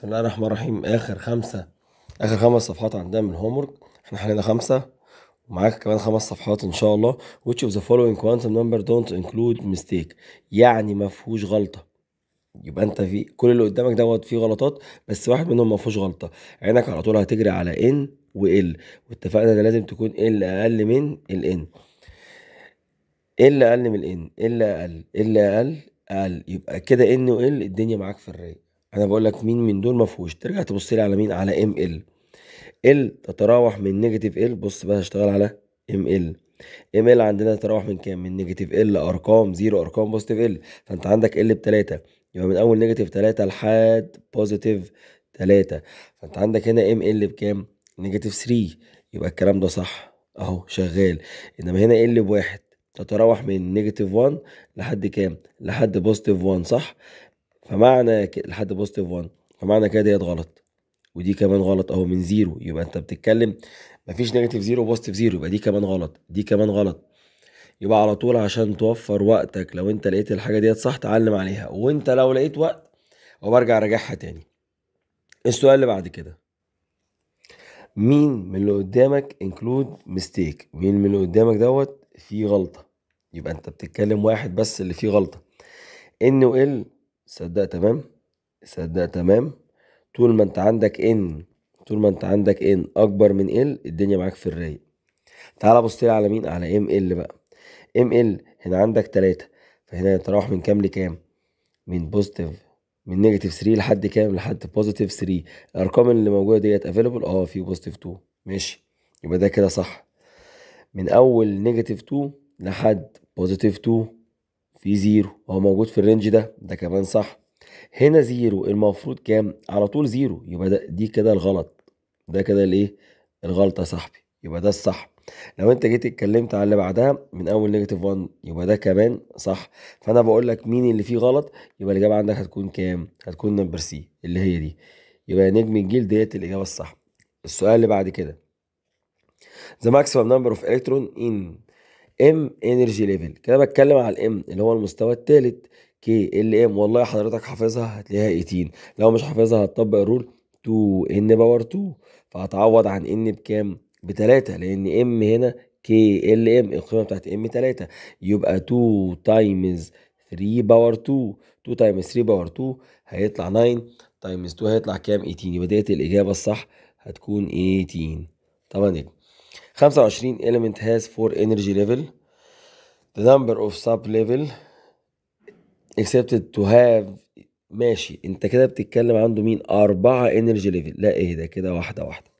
بسم الله الرحمن الرحيم اخر خمسه اخر خمس صفحات عندنا من الهوم ورك احنا حلينا خمسه ومعاك كمان خمس صفحات ان شاء الله which of the following quantum number don't include mistake يعني ما فيهوش غلطه يبقى انت في كل اللي قدامك دوت فيه غلطات بس واحد منهم ما فيهوش غلطه عينك على طول هتجري على ان وال واتفقنا ان لازم تكون ال اقل من الان ال اقل من الان ال اقل ال اقل اقل يبقى كده ان وال الدنيا معاك في الرايق انا بقول لك مين من دول ما فيهوش ترجع تبص لي على مين على ام ال ال تتراوح من نيجاتيف ال بص بقى هشتغل على ام ال ام ال عندنا تتراوح من كام من نيجاتيف ال ارقام زيرو ارقام بوزيتيف ال فانت عندك ال بتلاتة يبقى من اول نيجاتيف تلاتة لحد بوزيتيف تلاتة فانت عندك هنا ام ال بكام نيجاتيف 3 يبقى الكلام ده صح اهو شغال انما هنا ال بواحد تتراوح من نيجاتيف 1 لحد كام لحد بوزيتيف 1 صح فمعنى لحد بوزيتيف 1 فمعنى كده ديت غلط ودي كمان غلط اهو من زيرو يبقى انت بتتكلم مفيش نيجاتيف زيرو بوزيتيف زيرو يبقى دي كمان غلط دي كمان غلط يبقى على طول عشان توفر وقتك لو انت لقيت الحاجه ديت صح تعلم عليها وانت لو لقيت وقت وبرجع راجعها تاني إيه السؤال اللي بعد كده مين من اللي قدامك انكلود ميستيك مين من اللي قدامك دوت فيه غلطه يبقى انت بتتكلم واحد بس اللي فيه غلطه ان وال صدق تمام صدق تمام طول ما انت عندك ان طول ما انت عندك ان اكبر من ال الدنيا معاك في الرايق تعالى بص لي على مين على ام ال بقى ام ال هنا عندك 3 فهنا يتراوح من كام لكام من بوزيتيف من نيجاتيف 3 لحد كام لحد بوزيتيف 3 الارقام اللي موجوده ديت افيلبل اه في بوزيتيف 2 ماشي يبقى ده كده صح من اول نيجاتيف 2 لحد بوزيتيف 2 في زيرو هو موجود في الرينج ده ده كمان صح هنا زيرو المفروض كام على طول زيرو يبقى ده دي كده الغلط ده كده الايه الغلطه يا صاحبي يبقى ده الصح لو انت جيت اتكلمت على اللي بعدها من اول نيجاتيف 1 يبقى ده كمان صح فانا بقول لك مين اللي فيه غلط يبقى الاجابه عندك هتكون كام هتكون نمبر سي اللي هي دي يبقى نجم الجيل ديت الاجابه الصح السؤال اللي بعد كده The maximum number of electron in ام انرجي ليفل كده بتكلم على الام اللي هو المستوى الثالث كي ال ام والله حضرتك حافظها هتلاقيها 18 لو مش حافظها هتطبق الرول 2 ان باور 2 فهتعوض عن ان بكام ب 3 لان ام هنا كي ال ام القيمه بتاعت ام 3 يبقى 2 تايمز 3 باور 2 2 تايمز 3 باور 2 هيطلع 9 تايمز 2 هيطلع كام 18 يبقى ديت الاجابه الصح هتكون 18 طبعا نجم 25 element has 4 energy level the number of sub level accepted to have ماشي انت كده بتتكلم عنده مين أربعة انرجي ليفل لا ايه ده كده واحدة واحدة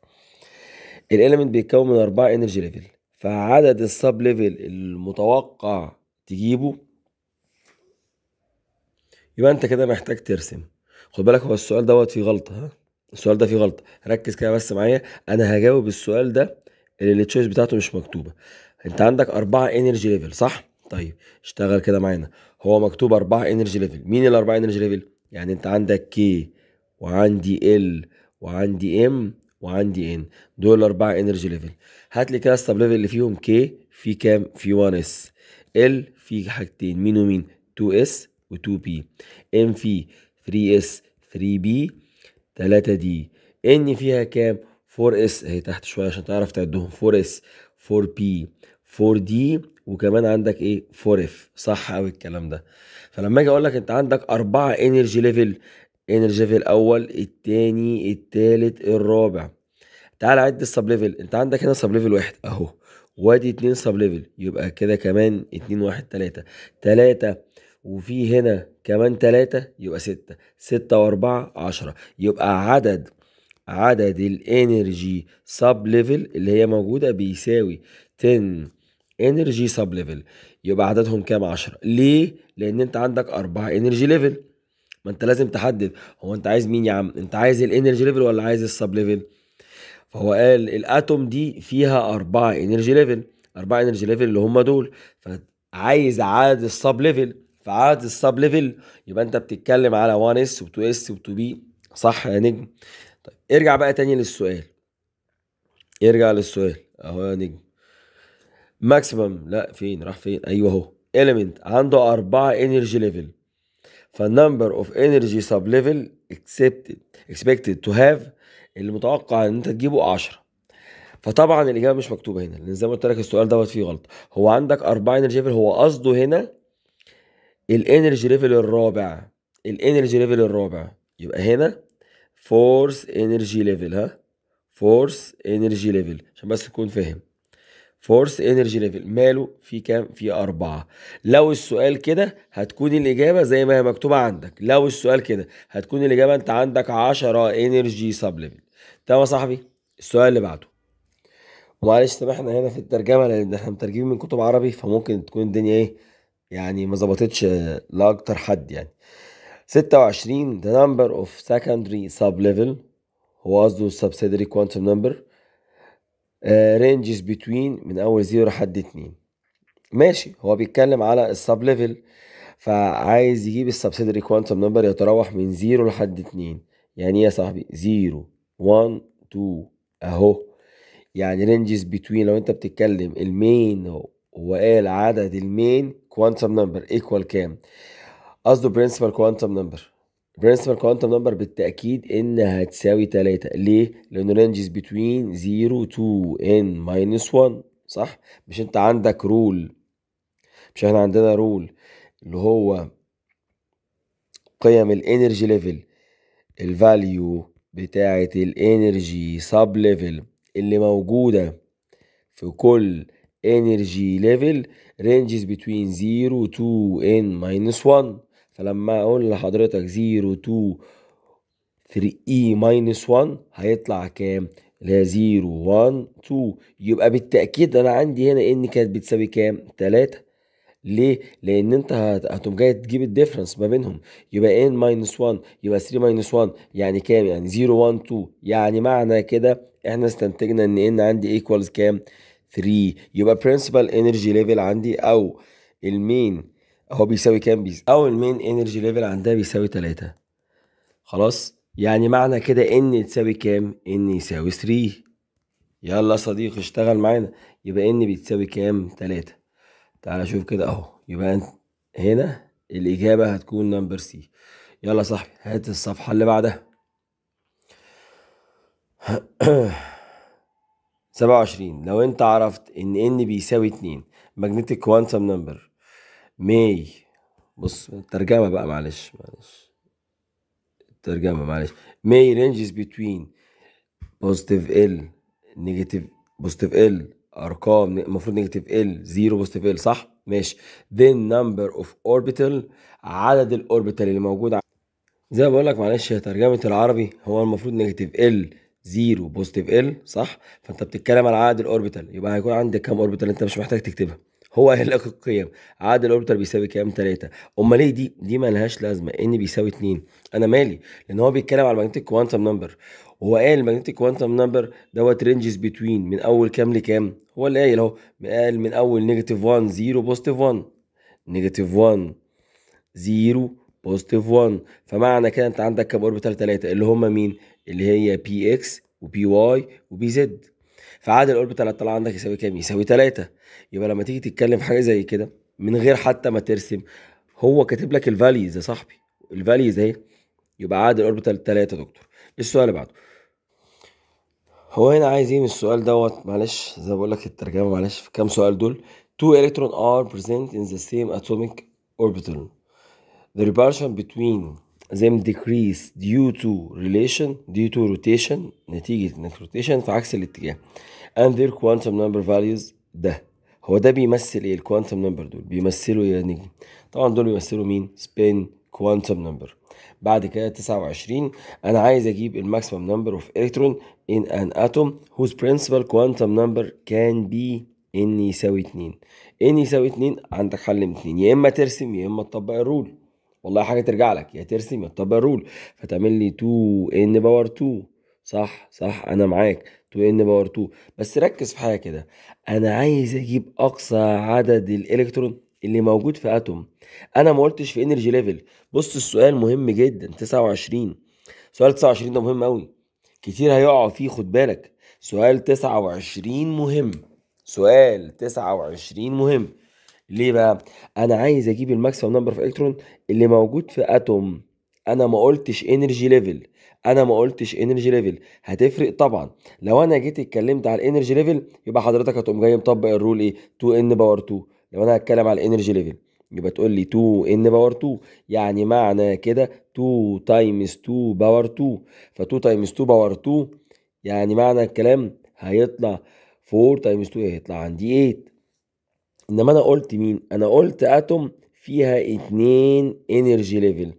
الاليمنت بيتكون من أربعة انرجي ليفل فعدد السب ليفل المتوقع تجيبه يبقى انت كده محتاج ترسم خد بالك هو السؤال دوت فيه غلطة ها السؤال ده فيه غلطة ركز كده بس معايا انا هجاوب السؤال ده اللي التشويس بتاعته مش مكتوبه انت عندك اربعه انرجي ليفل صح طيب اشتغل كده معانا هو مكتوب اربعه انرجي ليفل مين الاربعه انرجي ليفل يعني انت عندك كي وعندي ال وعندي ام وعندي ان دول اربعه انرجي ليفل هات لي كده السب ليفل اللي فيهم كي في كام في 1 اس ال في حاجتين مين ومين 2 اس و2 بي ام في 3 اس 3 بي 3 دي ان فيها كام 4 s اهي تحت شويه عشان تعرف تعدهم 4 s 4 p 4 d وكمان عندك ايه 4 f صح قوي الكلام ده فلما اجي اقول لك انت عندك اربعه انرجي ليفل انرجي ليفل الاول الثاني الثالث الرابع تعال عد السب ليفل انت عندك هنا سب ليفل واحد اهو وادي اتنين سب ليفل يبقى كده كمان اتنين واحد تلاتة تلاتة وفي هنا كمان تلاتة يبقى ستة ستة واربعة عشرة يبقى عدد عدد الانرجي سب ليفل اللي هي موجوده بيساوي 10 انرجي سب ليفل يبقى عددهم كام 10 ليه لان انت عندك 4 انرجي ليفل ما انت لازم تحدد هو انت عايز مين يا عم انت عايز الانرجي ليفل ولا عايز السب ليفل فهو قال الاتوم دي فيها 4 انرجي ليفل 4 انرجي ليفل اللي هم دول فعايز عدد السب ليفل فعدد السب ليفل يبقى انت بتتكلم على 1 اس و2 اس و2 بي صح يا نجم طيب ارجع بقى تاني للسؤال ارجع للسؤال اهو يا نجم ماكسيمم لا فين راح فين ايوه اهو element عنده أربعة energy level فالنمبر اوف energy sub level accepted expected to have اللي متوقع ان انت تجيبه 10 فطبعا الاجابه مش مكتوبه هنا لان زي ما قلت لك السؤال دوت فيه غلط هو عندك أربعة انرجي ليفل هو قصده هنا الانرجي ليفل الرابع الانرجي ليفل الرابع يبقى هنا فورس انرجي ليفل ها فورس انرجي ليفل عشان بس تكون فاهم فورس انرجي ليفل ماله في كام في أربعة لو السؤال كده هتكون الإجابة زي ما هي مكتوبة عندك لو السؤال كده هتكون الإجابة أنت عندك عشرة انرجي سب ليفل تمام يا صاحبي السؤال اللي بعده ومعلش سامحنا هنا في الترجمة لأن احنا مترجمين من كتب عربي فممكن تكون الدنيا إيه يعني ما ظبطتش لأكتر حد يعني 26 the number of secondary sub level هو قصده subsidiary quantum number uh, ranges between من اول 0 لحد 2 ماشي هو بيتكلم على السب السب-level فعايز يجيب السبسيدري كوانتم نمبر يتراوح من 0 لحد 2 يعني ايه يا صاحبي 0 1 2 اهو يعني رينجز بتوين لو انت بتتكلم المين وقال عدد المين كوانتم نمبر ايكوال كام قصده برنسبل كوانتم نمبر برنسبل كوانتم نمبر بالتاكيد ان هتساوي 3 ليه لان رينجز بتوين 0 تو ان ماينس 1 صح مش انت عندك رول مش احنا عندنا رول اللي هو قيم الانرجي ليفل الفاليو بتاعه الانرجي سب ليفل اللي موجوده في كل انرجي ليفل رينجز بتوين 0 تو ان ماينس 1 فلما اقول لحضرتك 0 2 3 e minus 1 هيطلع كام اللي هي 0 1 2 يبقى بالتاكيد انا عندي هنا ان كانت بتساوي كام 3 ليه؟ لأن أنت هتقوم جاي تجيب الديفرنس ما بينهم يبقى ان ماينس 1 يبقى 3 ماينس 1 يعني كام؟ يعني 0 1 2 يعني معنى كده إحنا استنتجنا إن ان عندي ايكوالز كام؟ 3 يبقى برنسبال انرجي ليفل عندي أو المين هو بيساوي كام بيز او المين انرجي ليفل عندها بيساوي 3 خلاص يعني معنى كده ان تساوي كام ان يساوي 3 يلا صديقي اشتغل معانا يبقى ان بتساوي كام 3 تعال شوف كده اهو يبقى انت هنا الاجابه هتكون نمبر سي يلا صاحبي هات الصفحه اللي بعدها 27 لو انت عرفت ان ان بيساوي 2 ماجنتيك كوانتم نمبر ماي بص الترجمة بقى معلش معلش الترجمة معلش ماي رينجز بتوين بوزيتيف ال نيجاتيف بوزيتيف ال ارقام المفروض نيجاتيف ال زيرو بوزيتيف ال صح ماشي then number of orbital عدد الاوربيتال اللي موجود زي ما بقول لك معلش ترجمه العربي هو المفروض نيجاتيف ال زيرو بوزيتيف ال صح فانت بتتكلم على عدد الاوربيتال يبقى هيكون عندك كام اوربيتال انت مش محتاج تكتبها هو قال لك القيم عدد الاوربيتال بيساوي كام 3 امال ايه دي دي ما لهاش لازمه ان بيساوي 2 انا مالي لان هو بيتكلم على الماجنتيك كوانتم نمبر وهو قال الماجنتيك كوانتم نمبر دوت رينجز بتوين من اول كام لكام هو اللي قايل اهو قال من اول نيجاتيف 1 0 بوزيتيف 1 نيجاتيف 1 0 بوزيتيف 1 فمعنى كده انت عندك كام اوربيتال 3 اللي هم مين اللي هي بي اكس وبي واي وبي زد فعدد الاوربيتال هتطلع عندك يساوي كام يساوي 3 يبقى لما تيجي تتكلم في حاجه زي كده من غير حتى ما ترسم هو كاتب لك الفاليز يا صاحبي الفاليز اهي يبقى عدد الاوربيتال 3 يا دكتور السؤال اللي بعده هو هنا عايز ايه من السؤال دوت معلش زي ما بقول لك الترجمه معلش في كام سؤال دول تو electron are present in the same atomic orbital the repulsion between them decrease due to relation due to rotation نتيجة انك rotation في عكس الاتجاه and their quantum number values ده هو ده بيمثل ايه الكوانتم نمبر دول بيمثلوا إيه يا نجم طبعا دول بيمثلوا مين spin quantum number بعد كده 29 انا عايز اجيب الماكسيمم نمبر اوف الكترون ان ان اتوم whose principal quantum number can be ان يساوي 2 ان يساوي 2 عندك حل من 2 يا اما ترسم يا اما تطبق الرول والله حاجه ترجع لك يا ترسم يا تطبق الرول فتعمل لي 2 ان باور 2 صح صح انا معاك 2 ان باور 2 بس ركز في حاجه كده انا عايز اجيب اقصى عدد الالكترون اللي موجود في اتوم انا ما قلتش في انرجي ليفل بص السؤال مهم جدا 29 سؤال 29 ده مهم قوي كتير هيقعوا فيه خد بالك سؤال 29 مهم سؤال 29 مهم ليه بقى انا عايز اجيب الماكسيمم نمبر اوف الكترون اللي موجود في اتوم انا ما قلتش انرجي ليفل انا ما قلتش انرجي ليفل هتفرق طبعا لو انا جيت اتكلمت على الانرجي ليفل يبقى حضرتك هتقوم جاي مطبق الرول ايه 2 ان باور 2 لو انا هتكلم على الانرجي ليفل يبقى تقول لي 2 ان باور 2 يعني معنى كده 2 تايمز 2 باور 2 ف 2 تايمز 2 باور 2 يعني معنى الكلام هيطلع 4 تايمز 2 هيطلع عندي 8 انما انا قلت مين انا قلت اتوم فيها اتنين انرجي ليفل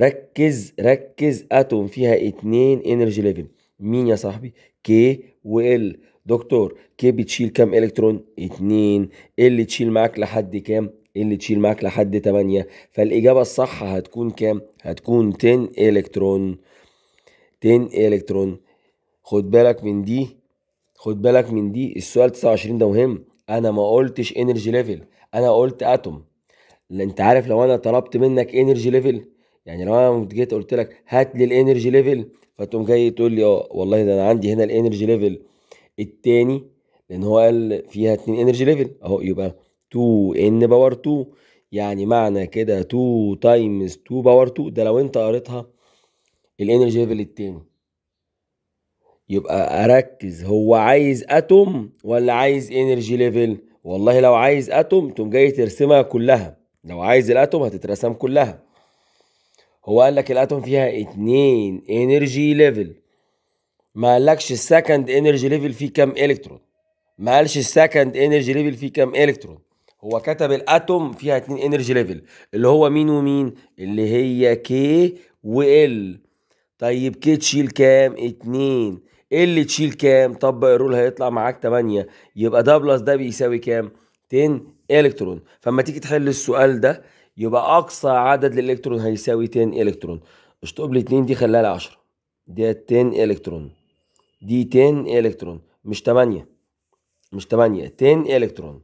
ركز ركز اتوم فيها اتنين انرجي ليفل مين يا صاحبي كي وال دكتور كي بتشيل كام الكترون اتنين اللي تشيل معاك لحد كام اللي تشيل معاك لحد 8 فالإجابة الصح هتكون كام؟ هتكون 10 إلكترون 10 إلكترون خد بالك من دي خد بالك من دي السؤال 29 ده مهم انا ما قلتش انرجي ليفل انا قلت اتوم انت عارف لو انا طلبت منك انرجي ليفل يعني لو انا جيت قلت لك هات لي الانرجي ليفل فتقوم جاي تقول لي اه والله ده انا عندي هنا الانرجي ليفل التاني لان هو قال فيها اتنين انرجي ليفل اهو يبقى 2 ان باور 2 يعني معنى كده 2 تايمز 2 باور 2 ده لو انت قريتها الانرجي ليفل التاني يبقى اركز هو عايز اتوم ولا عايز انرجي ليفل والله لو عايز اتوم تقوم جاي ترسمها كلها لو عايز الاتوم هتترسم كلها هو قال لك الاتوم فيها اتنين انرجي ليفل ما قالكش السكند انرجي ليفل فيه كام الكترون ما قالش السكند انرجي ليفل فيه كام الكترون هو كتب الاتوم فيها اتنين انرجي ليفل اللي هو مين ومين اللي هي كي وال طيب كي تشيل كام اتنين اللي تشيل كام طبق الرول هيطلع معاك 8 يبقى ده بلس ده بيساوي كام 10 الكترون فاما تيجي تحل السؤال ده يبقى اقصى عدد للالكترون هيساوي 10 الكترون اشطب لي 2 دي خليها لي 10 دي 10 الكترون دي 10 الكترون مش 8 مش 8 10 الكترون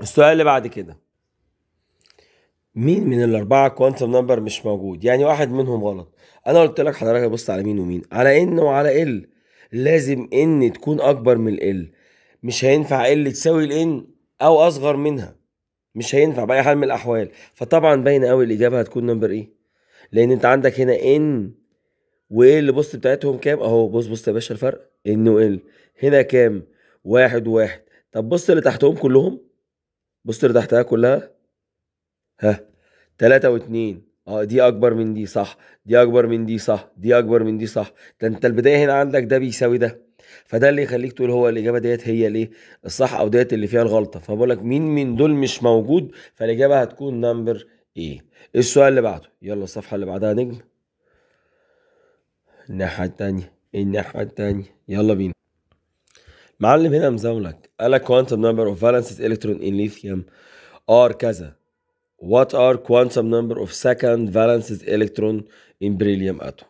السؤال اللي بعد كده مين من الاربعه كوانتم نمبر مش موجود يعني واحد منهم غلط انا قلت لك حضرتك بص على مين ومين على ان وعلى ال لازم ان تكون اكبر من ال مش هينفع ال تساوي الان او اصغر منها مش هينفع باي حال من الاحوال فطبعا باينه قوي الاجابه هتكون نمبر ايه لان انت عندك هنا ان وايه اللي بص بتاعتهم كام اهو بص بص يا باشا الفرق ان وال هنا كام واحد واحد طب بص اللي تحتهم كلهم بص اللي تحتها كلها ها تلاتة واتنين اه دي اكبر من دي صح دي اكبر من دي صح دي اكبر من دي صح ده انت البدايه هنا عندك ده بيساوي ده فده اللي يخليك تقول هو الاجابه ديت هي الايه الصح او ديت اللي فيها الغلطه فبقول لك مين من دول مش موجود فالاجابه هتكون نمبر ايه السؤال اللي بعده يلا الصفحه اللي بعدها نجم الناحيه الثانيه الناحيه الثانيه يلا بينا معلم هنا مزاولك قال لك كوانتم نمبر اوف فالنسز الكترون ان ليثيوم ار كذا what are quantum number of second valences electron in beryllium atom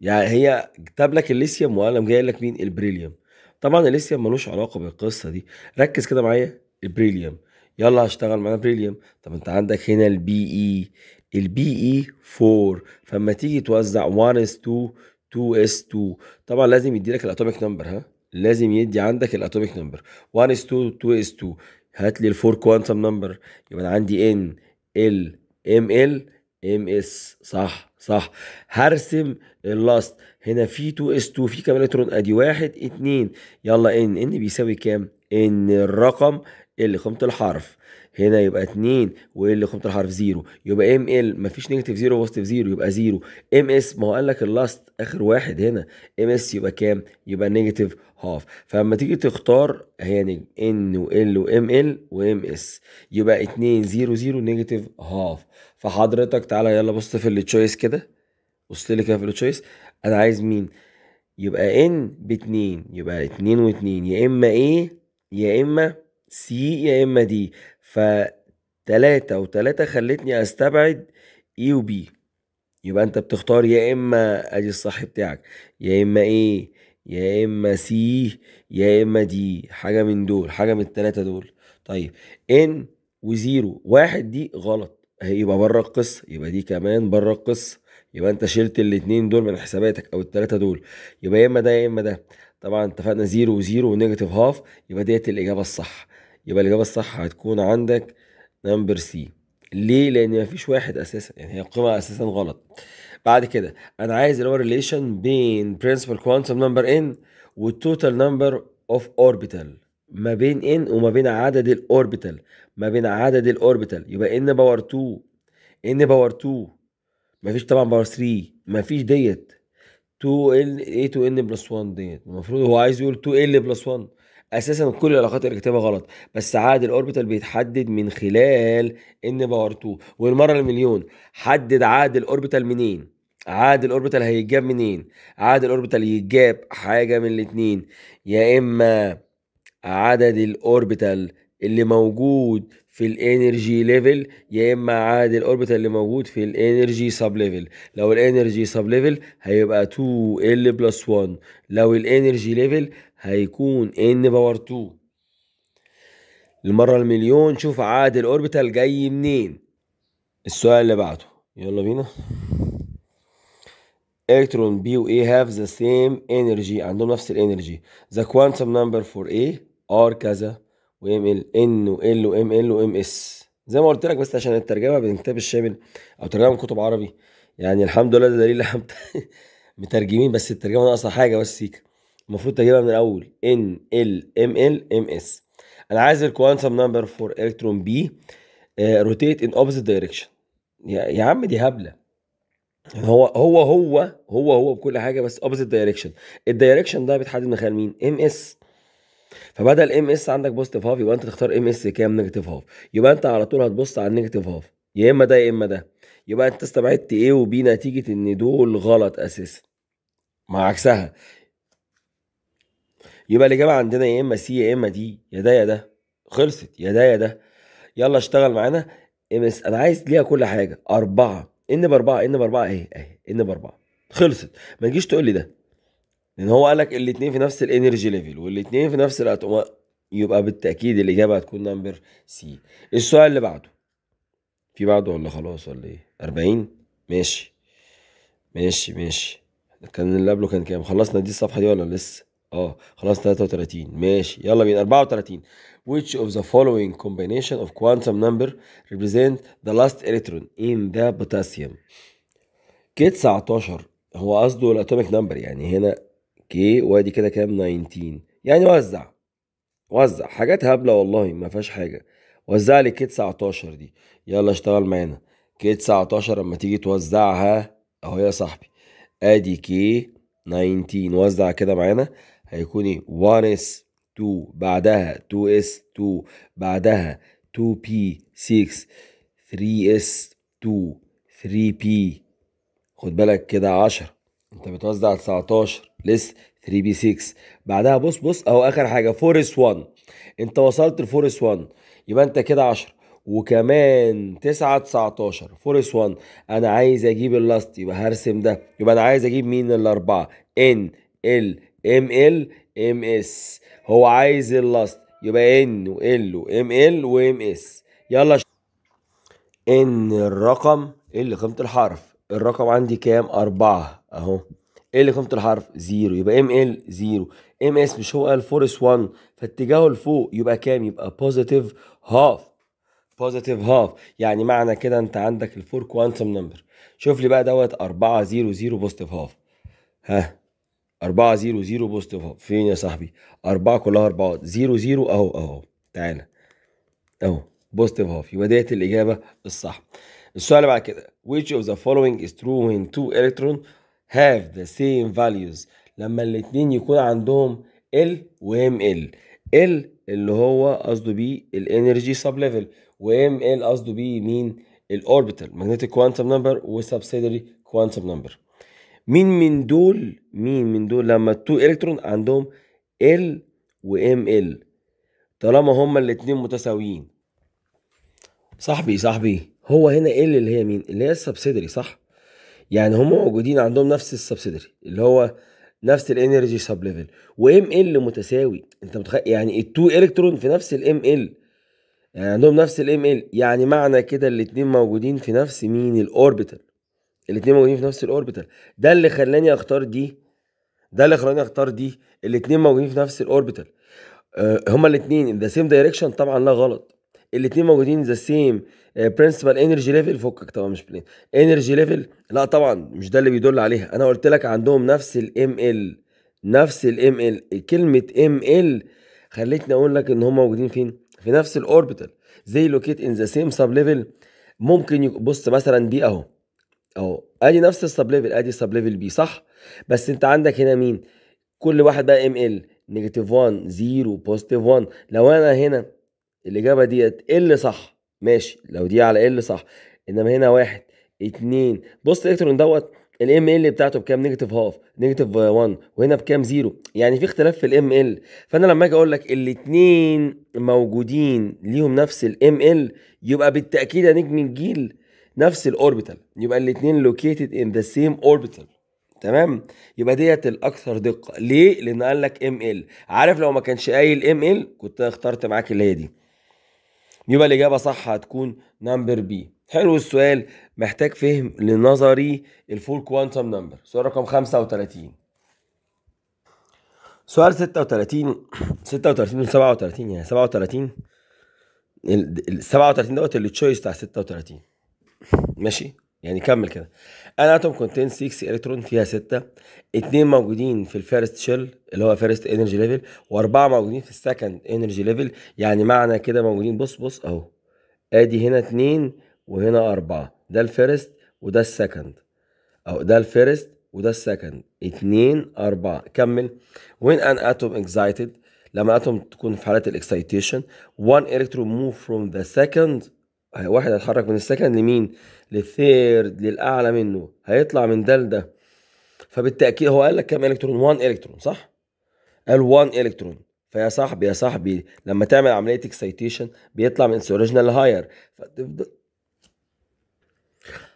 يعني هي كتاب لك الليثيوم وانا جاي لك مين البريليوم طبعا الليثيوم ملوش علاقه بالقصه دي ركز كده معايا البريليوم يلا هشتغل معانا بريليوم طب انت عندك هنا البي اي e. البي اي 4 e فلما تيجي توزع 1 اس 2 2 اس 2 طبعا لازم يدي لك الاتوميك نمبر ها لازم يدي عندك الاتوميك نمبر 1 اس 2 2 اس 2 هات لي الفور كوانتم نمبر يبقى انا عندي ان ال ام ال ام اس صح صح هرسم اللاست هنا في 2 اس 2 في كام الكترون ادي واحد اتنين يلا ان ان بيساوي كام؟ ان الرقم اللي قيمه الحرف هنا يبقى 2 وال قيمه الحرف 0 يبقى ام ال مفيش نيجاتيف 0 بوزيتيف 0 يبقى 0 ام اس ما هو قال لك اللاست اخر واحد هنا ام اس يبقى كام يبقى نيجاتيف هاف فلما تيجي تختار هي ان وال وام ال وام اس يبقى 2 0 0 نيجاتيف هاف فحضرتك تعالى يلا بص في التشويس كده بص لي كده في التشويس انا عايز مين يبقى ان ب 2 يبقى 2 و2 يا اما ايه يا اما سي يا اما دي فتلاتة وتلاتة خلتني استبعد اي وبي يبقى انت بتختار يا اما ادي الصح بتاعك يا اما ايه يا اما سي يا اما دي حاجه من دول حاجه من التلاته دول طيب ان وزيرو واحد دي غلط يبقى بره القصه يبقى دي كمان بره القصه يبقى انت شلت الاتنين دول من حساباتك او التلاته دول يبقى يا اما ده يا اما ده طبعا اتفقنا زيرو وزيرو ونيجاتيف هاف يبقى ديت الاجابه الصح يبقى الإجابة الصح هتكون عندك نمبر سي ليه؟ لأن مفيش واحد أساسا يعني هي القيمة أساسا غلط بعد كده أنا عايز اللي هو ريليشن بين برنسبل كوانتم نمبر إن والتوتال نمبر أوف أوربيتال ما بين إن وما بين عدد الأوربيتال ما بين عدد الأوربيتال يبقى إن باور 2 إن باور 2 مفيش طبعا باور 3 مفيش ديت 2 ال a to n بلس 1 ديت المفروض هو عايز يقول 2 ال بلس 1 اساسا كل العلاقات الركتابه غلط بس عدد الاوربيتال بيتحدد من خلال ان باور 2 والمره المليون حدد عدد الاوربيتال منين عاد الاوربيتال هيتجاب منين عاد الاوربيتال يتجاب حاجه من الاتنين يا اما عدد الاوربيتال اللي موجود في الانرجي ليفل يا اما عاد الاوربيتال اللي موجود في الانرجي سب ليفل لو الانرجي سب ليفل هيبقى 2 ال بلس 1 لو الانرجي ليفل هيكون ان باور 2 المره المليون شوف عاد الاوربيتال جاي منين السؤال اللي بعده يلا بينا الكترون بي و اي هاف ذا سيم انرجي عندهم نفس الانرجي ذا كوانتم نمبر فور اي ار كذا وام ال ان وال وام ال وام اس زي ما قلت لك بس عشان الترجمه من كتاب الشامل او ترجمه من كتب عربي يعني الحمد لله ده دليل احنا مترجمين بس الترجمه ناقصه حاجه بس سيكا المفروض تجيبها من الاول ان ال ام ال ام اس انا عايز الكوانتم نمبر فور الكترون بي روتيت ان اوبزيت دايركشن يا عم دي هبله هو هو هو هو هو بكل حاجه بس اوبزيت دايركشن الدايركشن ده بيتحدد من خلال مين ام اس فبدل ام اس عندك بوزيتيف هاف يبقى انت تختار ام اس كام نيجاتيف هاف يبقى انت على طول هتبص على النيجاتيف هاف يا اما ده يا اما ده يبقى انت استبعدت ايه وبي نتيجه ان دول غلط اساسا مع عكسها يبقى الاجابه عندنا يا اما سي يا اما دي يا ده يا ده خلصت يا ده يا ده يلا اشتغل معانا ام اس انا عايز ليها كل حاجه اربعه ان باربعه ان باربعه اهي اهي ان باربعه خلصت ما تجيش تقول لي ده لان هو قالك الاثنين في نفس الانرجي ليفل والاثنين في نفس الاتوم يبقى بالتاكيد الاجابه هتكون نمبر سي السؤال اللي بعده في بعده ولا خلاص ولا ايه 40 ماشي ماشي ماشي كان اللي قبله كان كام خلصنا دي الصفحه دي ولا لسه اه خلاص 33 ماشي يلا بينا 34 which of the following combination of quantum number represent the last electron in the potassium ك 19 هو قصده الاتوميك نمبر يعني هنا اوكي وادي كده كام 19 يعني وزع وزع حاجات هبله والله ما فيهاش حاجه وزع لي كي 19 دي يلا اشتغل معانا كي 19 اما تيجي توزعها اهو يا صاحبي ادي كي 19 وزع كده معانا هيكون ايه 1 اس 2 بعدها 2 اس 2 بعدها 2 بي 6 3 اس 2 3 بي خد بالك كده 10 انت بتوزع 19 لسه 3 بي 6 بعدها بص بص اهو اخر حاجه فورس 1 انت وصلت لفورس 1 يبقى انت كده 10 وكمان 9 19 فورس 1 انا عايز اجيب اللاست يبقى هرسم ده يبقى انا عايز اجيب مين الاربعه ان ال ام ال ام اس هو عايز اللاست يبقى ان وال وام ال وام اس يلا ان الرقم اللي قيمه الحرف الرقم عندي كام أربعة أهو ايه اللي قيمه الحرف زيرو يبقى ام ال زيرو ام اس مش هو قال فورس 1 فاتجاهه لفوق يبقى كام يبقى بوزيتيف هاف بوزيتيف هاف يعني معنى كده انت عندك الفور كوانتم نمبر شوف لي بقى دوت 4 0 0 بوزيتيف هاف ها 4 0 0 بوزيتيف هاف فين يا صاحبي 4 كلها 4 0 0 اهو اهو تعالى اهو بوزيتيف هاف يبقى ديت الاجابه الصح السؤال اللي بعد كده which of the following is true when two electrons have the same values لما الاتنين يكون عندهم L و ML L اللي هو قصده بيه الانرجي سب ليفل و ML قصده بيه مين الاوربيتال ماجنتيك كوانتم نمبر وسبسيدري كوانتم نمبر مين من دول مين من دول لما التو الكترون عندهم L و ML طالما هما الاتنين متساويين صاحبي صاحبي هو هنا L اللي هي مين اللي هي السبسيدري صح يعني هم موجودين عندهم نفس السبسيدري اللي هو نفس الانرجي سب ليفل وام ال متساوي انت متخيل يعني التو الكترون في نفس الام ال يعني عندهم نفس الام ال يعني معنى كده الاثنين موجودين في نفس مين الاوربيتال الاثنين موجودين في نفس الاوربيتال ده اللي خلاني اختار دي ده اللي خلاني اختار دي الاثنين موجودين في نفس الاوربيتال أه هما الاثنين ان ذا سيم دايركشن طبعا لا غلط الاثنين موجودين ذا سيم برنسبال انرجي ليفل فكك طبعا مش بلين انرجي ليفل لا طبعا مش ده اللي بيدل عليها انا قلت لك عندهم نفس الام ال نفس الام ال كلمه ام ال خلتني اقول لك ان هم موجودين فين في نفس الاوربيتال زي لوكيت ان ذا سيم سب ليفل ممكن يك... بص مثلا دي اهو اهو ادي نفس السب ليفل ادي سب ليفل بي صح بس انت عندك هنا مين كل واحد بقى ام ال نيجاتيف 1 0 بوزيتيف 1 لو انا هنا الاجابه ديت ال صح ماشي لو دي على ال صح انما هنا واحد اتنين بص الالكترون دوت الام ال بتاعته بكام نيجاتيف هاف نيجاتيف 1 وهنا بكام زيرو يعني في اختلاف في الام ال فانا لما اجي اقول لك الاثنين موجودين ليهم نفس الام ال يبقى بالتاكيد يا نجم الجيل نفس الاوربيتال يبقى الاثنين لوكيتد ان ذا سيم اوربيتال تمام يبقى ديت الاكثر دقه ليه لان قال لك ام ال عارف لو ما كانش قايل ام ال كنت اخترت معاك اللي هي دي يبقى الإجابة صح هتكون نمبر بي حلو السؤال محتاج فهم لنظري الفول كوانتم نمبر سؤال رقم 35 سؤال 36 36 و 37 يعني 37 ال 37 دوت التشويس بتاع 36 ماشي يعني كمل كده اتوم كونتين 6 الكترون فيها 6 اثنين موجودين في الفيرست شيل اللي هو فيرست انرجي ليفل واربعه موجودين في السكند انرجي ليفل يعني معنى كده موجودين بص بص اهو ادي هنا اثنين وهنا اربعه ده الفيرست وده السكند او ده الفيرست وده السكند اثنين اربعه كمل وين ان اتوم اكسايتد لما اتوم تكون في حاله الاكسايتيشن 1 الكترون موف فروم ذا سكند واحد هيتحرك من السكند لمين للثيرد للاعلى منه هيطلع من ده لده فبالتاكيد هو قال لك كام الكترون 1 الكترون صح قال 1 الكترون فيا صاحبي يا صاحبي لما تعمل عمليه اكسيتيشن بيطلع من الاوريجينال هاير فتفضل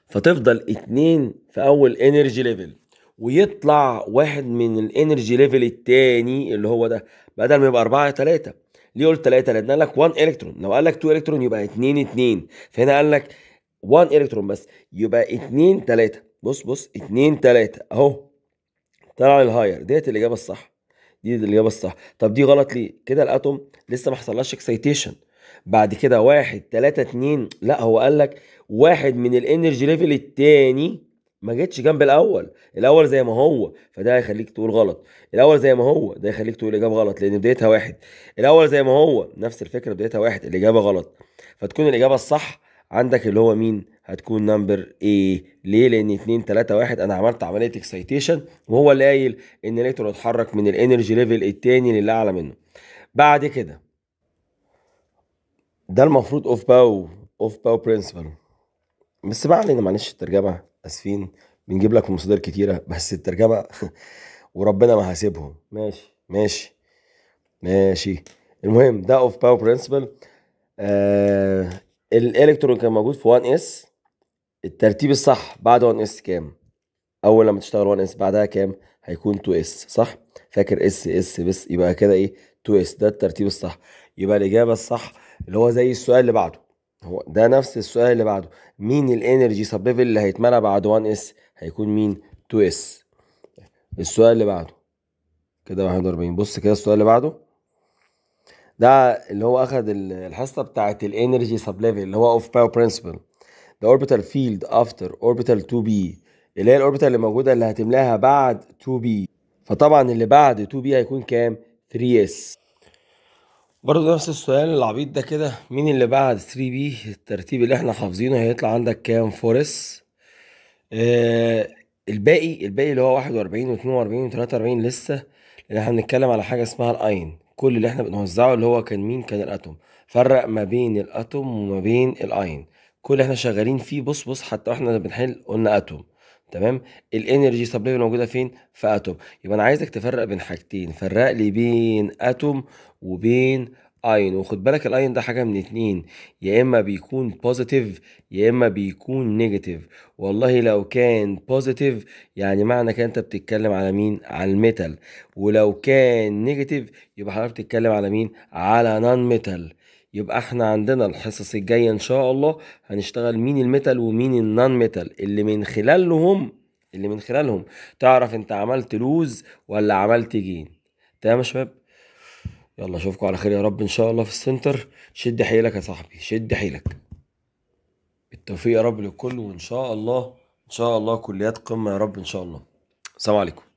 فتفضل اتنين في اول انرجي ليفل ويطلع واحد من الانرجي ليفل التاني اللي هو ده بدل ما يبقى اربعة تلاتة ليه قلت 3 لان قال لك 1 الكترون لو قال لك 2 الكترون يبقى 2 2 فهنا قال لك 1 الكترون بس يبقى 2 3 بص بص 2 3 اهو طلع الهاير ديت الاجابه الصح دي الاجابه الصح طب دي غلط ليه كده الاتوم لسه ما حصلهاش اكسيتيشن بعد كده 1 3 2 لا هو قال لك واحد من الانرجي ليفل الثاني ما جتش جنب الاول الاول زي ما هو فده هيخليك تقول غلط الاول زي ما هو ده هيخليك تقول اجابه غلط لان بدايتها واحد الاول زي ما هو نفس الفكره بدايتها واحد الاجابه غلط فتكون الاجابه الصح عندك اللي هو مين هتكون نمبر ايه ليه لان 2 3 1 انا عملت عمليه اكسيتيشن وهو اللي قايل ان الالكترون اتحرك من الانرجي ليفل الثاني للي اعلى منه بعد كده ده المفروض اوف باو اوف باو برنسبل بس بعد معلش الترجمه اسفين بنجيب لك مصادر كتيره بس الترجمه وربنا ما هسيبهم ماشي ماشي ماشي المهم ده اوف باور برنسبل آه الالكترون كان موجود في 1 اس الترتيب الصح بعد 1 اس كام اول لما تشتغل 1 اس بعدها كام هيكون 2 اس صح فاكر اس اس بس يبقى كده ايه 2 اس ده الترتيب الصح يبقى الاجابه الصح اللي هو زي السؤال اللي بعده هو ده نفس السؤال اللي بعده مين الانرجي سب ليفل اللي هيتملى بعد 1 اس هيكون مين 2 اس السؤال اللي بعده كده 41 بص كده السؤال اللي بعده ده اللي هو اخد الحصه بتاعه الانرجي سب ليفل اللي هو اوف باور برنسبل ده اوربيتال فيلد افتر اوربيتال 2 بي اللي هي الاوربيتال اللي موجوده اللي هتملاها بعد 2 بي فطبعا اللي بعد 2 بي هيكون كام 3 اس برضه نفس السؤال العبيط ده كده مين اللي بعد 3 بي الترتيب اللي احنا حافظينه هيطلع عندك كام فورس آه الباقي الباقي اللي هو 41 و42 و43 لسه لان احنا بنتكلم على حاجه اسمها الاين كل اللي احنا بنوزعه اللي هو كان مين كان الاتوم فرق ما بين الاتوم وما بين الاين كل اللي احنا شغالين فيه بص بص حتى احنا بنحل قلنا اتوم تمام الانرجي سبلاي موجوده فين في اتوم يبقى انا عايزك تفرق بين حاجتين فرق لي بين اتوم وبين اين وخد بالك الاين ده حاجه من اتنين يا اما بيكون بوزيتيف يا اما بيكون نيجاتيف والله لو كان بوزيتيف يعني معنى كده انت بتتكلم على مين على الميتال ولو كان نيجاتيف يبقى حضرتك بتتكلم على مين على نون ميتال يبقى احنا عندنا الحصص الجاية ان شاء الله هنشتغل مين الميتال ومين النان ميتال اللي من خلالهم اللي من خلالهم تعرف انت عملت لوز ولا عملت جين تمام يا شباب يلا اشوفكم على خير يا رب ان شاء الله في السنتر شد حيلك يا صاحبي شد حيلك بالتوفيق يا رب للكل وان شاء الله ان شاء الله كليات قمه يا رب ان شاء الله السلام عليكم